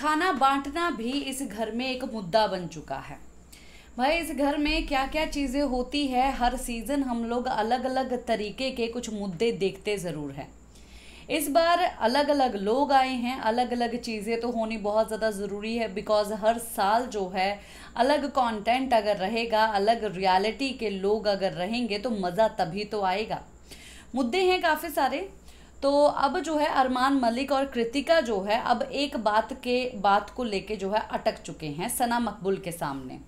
खाना बांटना भी इस घर में एक मुद्दा बन चुका है भाई इस घर में क्या क्या चीज़ें होती है हर सीज़न हम लोग अलग अलग तरीके के कुछ मुद्दे देखते ज़रूर हैं इस बार अलग अलग लोग आए हैं अलग अलग चीज़ें तो होनी बहुत ज़्यादा ज़रूरी है बिकॉज़ हर साल जो है अलग कंटेंट अगर रहेगा अलग रियलिटी के लोग अगर रहेंगे तो मज़ा तभी तो आएगा मुद्दे हैं काफ़ी सारे तो अब जो है अरमान मलिक और कृतिका जो है अब एक बात के बात को लेके जो है अटक चुके हैं सना मकबूल के सामने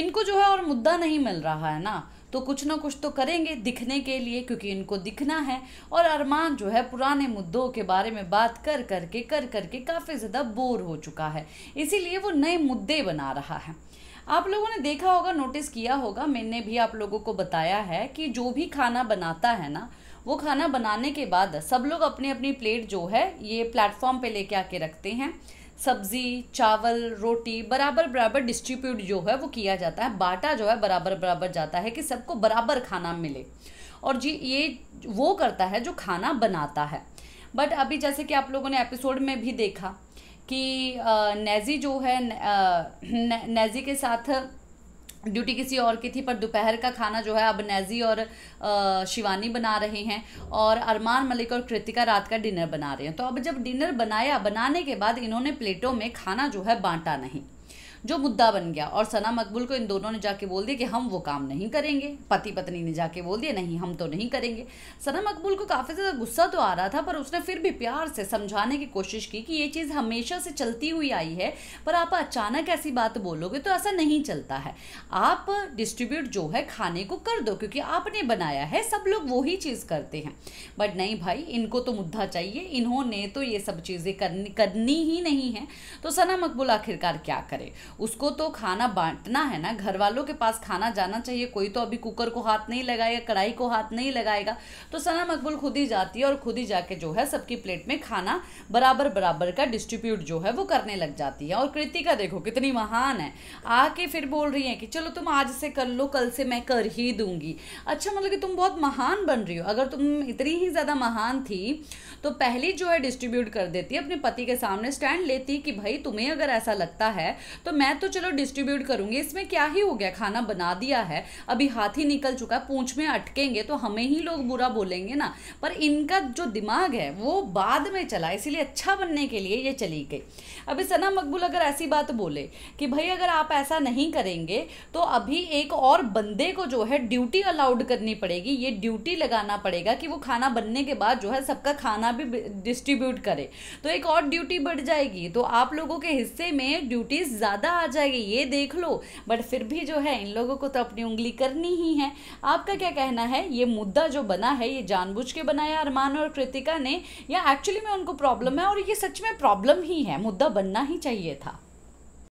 इनको जो है और मुद्दा नहीं मिल रहा है ना तो कुछ ना कुछ तो करेंगे दिखने के लिए क्योंकि इनको दिखना है और अरमान जो है पुराने मुद्दों के बारे में बात कर करके कर करके काफ़ी ज़्यादा बोर हो चुका है इसीलिए वो नए मुद्दे बना रहा है आप लोगों ने देखा होगा नोटिस किया होगा मैंने भी आप लोगों को बताया है कि जो भी खाना बनाता है ना वो खाना बनाने के बाद सब लोग अपनी अपनी प्लेट जो है ये प्लेटफॉर्म पे लेके आके रखते हैं सब्जी चावल रोटी बराबर बराबर डिस्ट्रीब्यूट जो है वो किया जाता है बाटा जो है बराबर बराबर जाता है कि सबको बराबर खाना मिले और जी ये वो करता है जो खाना बनाता है बट अभी जैसे कि आप लोगों ने एपिसोड में भी देखा कि नैजी जो है नैजी के साथ ड्यूटी किसी और की थी पर दोपहर का खाना जो है अब नैजी और आ, शिवानी बना रहे हैं और अरमान मलिक और कृतिका रात का डिनर बना रहे हैं तो अब जब डिनर बनाया बनाने के बाद इन्होंने प्लेटों में खाना जो है बांटा नहीं जो मुद्दा बन गया और सना मकबूल को इन दोनों ने जाके बोल दिया कि हम वो काम नहीं करेंगे पति पत्नी ने जाके बोल दिया नहीं हम तो नहीं करेंगे सना मकबूल को काफ़ी ज़्यादा गुस्सा तो आ रहा था पर उसने फिर भी प्यार से समझाने की कोशिश की कि ये चीज़ हमेशा से चलती हुई आई है पर आप अचानक ऐसी बात बोलोगे तो ऐसा नहीं चलता है आप डिस्ट्रीब्यूट जो है खाने को कर दो क्योंकि आपने बनाया है सब लोग वही चीज़ करते हैं बट नहीं भाई इनको तो मुद्दा चाहिए इन्होंने तो ये सब चीज़ें करनी करनी ही नहीं है तो सना मकबूल आखिरकार क्या करे उसको तो खाना बांटना है ना घर वालों के पास खाना जाना चाहिए कोई तो अभी कुकर को हाथ नहीं लगाएगा कढ़ाई को हाथ नहीं लगाएगा तो सना मकबूल खुद ही जाती है और खुद ही जाके जो है सबकी प्लेट में खाना बराबर बराबर का डिस्ट्रीब्यूट जो है वो करने लग जाती है और कृतिका देखो कितनी महान है आके फिर बोल रही है कि चलो तुम आज से कर लो कल से मैं कर ही दूंगी अच्छा मतलब कि तुम बहुत महान बन रही हो अगर तुम इतनी ही ज़्यादा महान थी तो पहली जो है डिस्ट्रीब्यूट कर देती अपने पति के सामने स्टैंड लेती कि भाई तुम्हें अगर ऐसा लगता है तो मैं मैं तो चलो डिस्ट्रीब्यूट करूंगी इसमें क्या ही हो गया खाना बना दिया है अभी हाथ ही निकल चुका है पूंछ में अटकेंगे तो हमें ही लोग बुरा बोलेंगे ना पर इनका जो दिमाग है वो बाद में चला इसीलिए अच्छा बनने के लिए ये चली गई अभी सना मकबूल अगर ऐसी बात बोले कि भाई अगर आप ऐसा नहीं करेंगे तो अभी एक और बंदे को जो है ड्यूटी अलाउड करनी पड़ेगी ये ड्यूटी लगाना पड़ेगा कि वो खाना बनने के बाद जो है सबका खाना भी डिस्ट्रीब्यूट करे तो एक और ड्यूटी बढ़ जाएगी तो आप लोगों के हिस्से में ड्यूटीज ज़्यादा ज़्यादा आ जाएगी ये देख लो बट फिर भी जो है इन लोगों को तो अपनी उंगली करनी ही है आपका क्या कहना है ये मुद्दा जो बना है ये जानबूझ के बनाया अरमान और कृतिका ने या एक्चुअली में उनको प्रॉब्लम है और ये सच में प्रॉब्लम ही है मुद्दा बनना ही चाहिए था